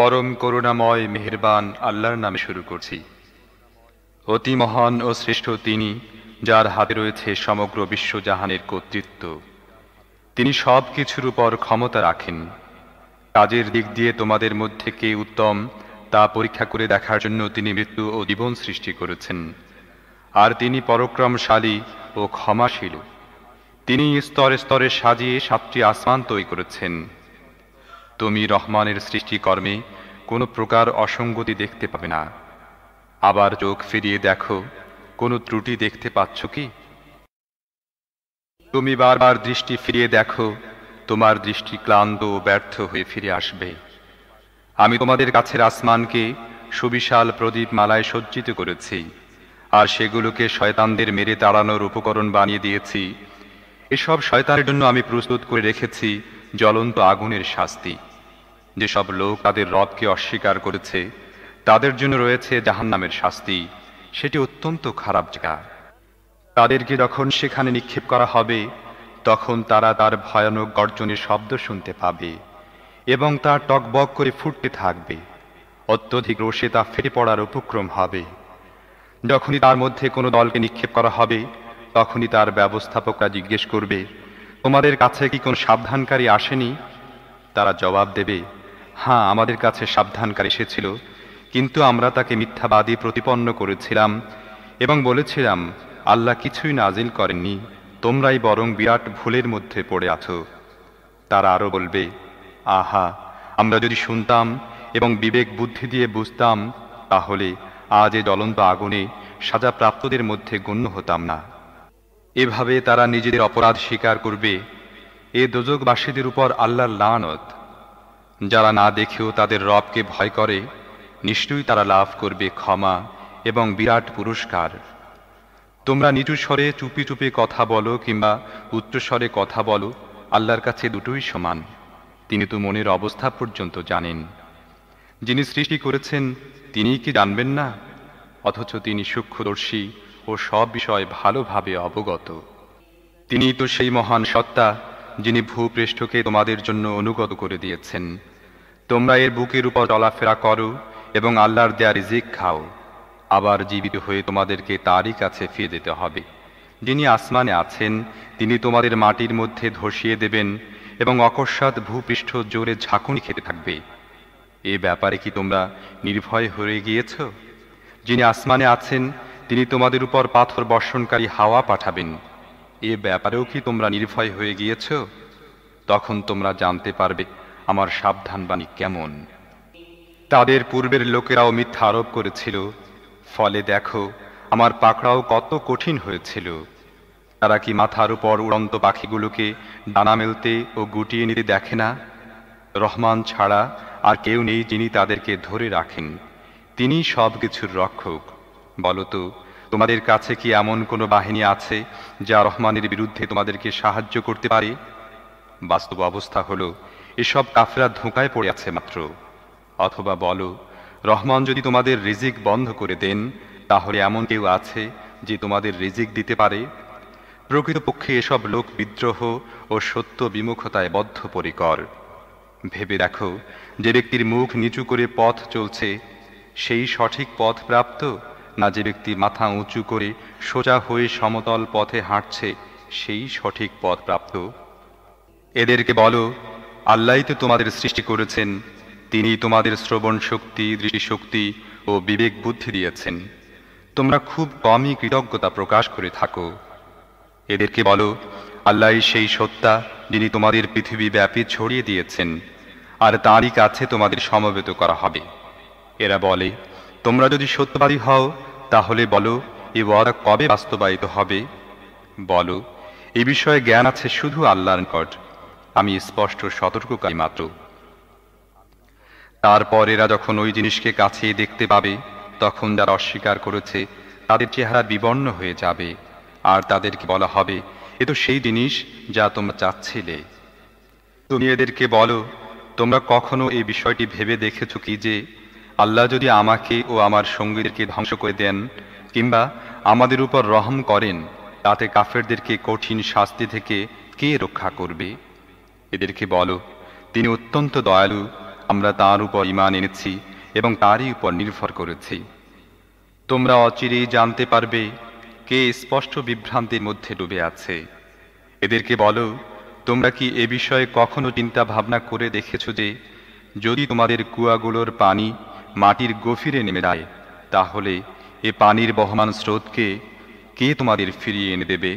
পরম করুণাময় মেহেরবান আল্লাহর নামে শুরু করছি অতি মহান ও শ্রেষ্ঠ তিনি যার হাতে রয়েছে সমগ্র বিশ্বজাহানের কর্তৃত্ব তিনি সব কিছুর উপর ক্ষমতা রাখেন কাজের দিক দিয়ে তোমাদের মধ্যে কে উত্তম তা পরীক্ষা করে দেখার জন্য তিনি মৃত্যু ও জীবন সৃষ্টি করেছেন আর তিনি পরক্রমশালী ও ক্ষমাশীল তিনি স্তরে স্তরে সাজিয়ে সাতটি আসমান তৈরি করেছেন তুমি রহমানের সৃষ্টিকর্মে কোনো প্রকার অসঙ্গতি দেখতে পাবে না আবার চোখ ফিরিয়ে দেখো কোনো ত্রুটি দেখতে পাচ্ছ কি তুমি বারবার দৃষ্টি ফিরিয়ে দেখো তোমার দৃষ্টি ক্লান্ত ও ব্যর্থ হয়ে ফিরে আসবে আমি তোমাদের কাছের আসমানকে সুবিশাল প্রদীপ মালায় সজ্জিত করেছি আর সেগুলোকে শয়তানদের মেরে তাড়ানোর উপকরণ বানিয়ে দিয়েছি এসব শয়তানের জন্য আমি প্রস্তুত করে রেখেছি জ্বলন্ত আগুনের শাস্তি যেসব লোক তাদের রবকে অস্বীকার করেছে তাদের জন্য রয়েছে জাহান্নামের শাস্তি সেটি অত্যন্ত খারাপ জায়গা তাদেরকে যখন সেখানে নিক্ষেপ করা হবে তখন তারা তার ভয়ানক গর্জনের শব্দ শুনতে পাবে এবং তা টকবক করে ফুটতে থাকবে অত্যধিক রোষে তা ফেটে পড়ার উপক্রম হবে যখনই তার মধ্যে কোনো দলকে নিক্ষেপ করা হবে তখনই তার ব্যবস্থাপকরা জিজ্ঞেস করবে তোমাদের কাছে কি কোনো সাবধানকারী আসেনি তারা জবাব দেবে হ্যাঁ আমাদের কাছে সাবধানকার এসেছিল কিন্তু আমরা তাকে মিথ্যাবাদী প্রতিপন্ন করেছিলাম এবং বলেছিলাম আল্লাহ কিছুই নাজিল করেননি তোমরাই বরং বিরাট ভুলের মধ্যে পড়ে আছো তারা আরও বলবে আহা আমরা যদি শুনতাম এবং বিবেক বুদ্ধি দিয়ে বুঝতাম তাহলে আজ এ জ্বলন্ত আগুনে সাজাপ্রাপ্তদের মধ্যে গণ্য হতাম না এভাবে তারা নিজেদের অপরাধ স্বীকার করবে এ দোজকবাসীদের উপর আল্লাহর লানত যারা না দেখেও তাদের রবকে ভয় করে নিশ্চয়ই তারা লাভ করবে ক্ষমা এবং বিরাট পুরস্কার তোমরা নিচু স্বরে চুপি চুপে কথা বলো কিংবা উচ্চস্বরে কথা বলো আল্লাহর কাছে দুটোই সমান তিনি তো মনের অবস্থা পর্যন্ত জানেন যিনি সৃষ্টি করেছেন তিনি কি জানবেন না অথচ তিনি সূক্ষ্মদর্শী ও সব বিষয় ভালোভাবে অবগত তিনি তো সেই মহান সত্তা যিনি ভূপৃষ্ঠকে তোমাদের জন্য অনুগত করে দিয়েছেন তোমরা এর বুকের উপর চলাফেরা করো এবং আল্লাহর দেয়া রিজিক খাও আবার জীবিত হয়ে তোমাদেরকে তারই কাছে ফিরে যেতে হবে যিনি আসমানে আছেন তিনি তোমাদের মাটির মধ্যে ধসিয়ে দেবেন এবং অকস্মাৎ ভূপৃষ্ঠ জোরে ঝাঁকুনি খেতে থাকবে এ ব্যাপারে কি তোমরা নির্ভয় হয়ে গিয়েছ যিনি আসমানে আছেন তিনি তোমাদের উপর পাথর বর্ষণকারী হাওয়া পাঠাবেন এ ব্যাপারেও কি তোমরা নির্ভয় হয়ে গিয়েছ তখন তোমরা জানতে পারবে আমার সাবধানবাণী কেমন তাদের পূর্বের লোকেরাও মিথ্যা আরোপ করেছিল ফলে দেখো আমার পাকড়াও কত কঠিন হয়েছিল তারা কি মাথার উপর উড়ন্ত পাখিগুলোকে ডানা মেলতে ও গুটিয়ে নিতে দেখে না রহমান ছাড়া আর কেউ নেই যিনি তাদেরকে ধরে রাখেন তিনি সব কিছুর রক্ষক বলতো তোমাদের কাছে কি এমন কোনো বাহিনী আছে যা রহমানের বিরুদ্ধে তোমাদেরকে সাহায্য করতে পারে বাস্তব অবস্থা হলো এসব কাফরা ধোঁকায় পড়ে আছে মাত্র অথবা বলো রহমান যদি তোমাদের রিজিক বন্ধ করে দেন তাহলে এমন কেউ আছে যে তোমাদের রিজিক দিতে পারে প্রকৃতপক্ষে এসব লোক বিদ্রোহ ও সত্য বিমুখতায় বদ্ধপরিকর ভেবে দেখো যে ব্যক্তির মুখ নিচু করে পথ চলছে সেই সঠিক পথ প্রাপ্ত না যে ব্যক্তি মাথা উঁচু করে সোজা হয়ে সমতল পথে হাঁটছে সেই সঠিক পথ প্রাপ্ত এদেরকে বলো আল্লাহ তো তোমাদের সৃষ্টি করেছেন তিনি তোমাদের শ্রবণ শক্তি দৃষ্টিশক্তি ও বিবেক বুদ্ধি দিয়েছেন তোমরা খুব কমই কৃতজ্ঞতা প্রকাশ করে থাকো এদেরকে বলো আল্লাহ সেই সত্তা যিনি তোমাদের পৃথিবী ব্যাপী ছড়িয়ে দিয়েছেন আর তাঁরই কাছে তোমাদের সমবেত করা হবে এরা বলে তোমরা যদি সত্যবাদী হও তাহলে বলো এ ওয়াদা কবে বাস্তবায়িত হবে বলো এ বিষয়ে জ্ঞান আছে শুধু আল্লাহর নিকট আমি স্পষ্ট সতর্ককারী মাত্র তারপর এরা যখন ওই জিনিসকে কাছে দেখতে পাবে তখন যারা অস্বীকার করেছে তাদের চেহারা বিবর্ণ হয়ে যাবে আর তাদেরকে বলা হবে এ তো সেই জিনিস যা তোমরা চাচ্ছিলে তুমি এদেরকে বলো তোমরা কখনো এই বিষয়টি ভেবে দেখেছ কি যে আল্লাহ যদি আমাকে ও আমার সঙ্গীদেরকে ধ্বংস করে দেন কিংবা আমাদের উপর রহম করেন তাতে কাফেরদেরকে কঠিন শাস্তি থেকে কে রক্ষা করবে এদেরকে বলো তিনি অত্যন্ত দয়ালু আমরা তার উপর ইমান এনেছি এবং তারই উপর নির্ভর করেছি তোমরা অচিরেই জানতে পারবে কে স্পষ্ট বিভ্রান্তির মধ্যে ডুবে আছে এদেরকে বলো তোমরা কি এ বিষয়ে কখনো চিন্তা ভাবনা করে দেখেছ যে যদি তোমাদের কুয়াগুলোর পানি মাটির গভীরে নেমে দেয় তাহলে এ পানির বহমান স্রোতকে কে তোমাদের ফিরিয়ে এনে দেবে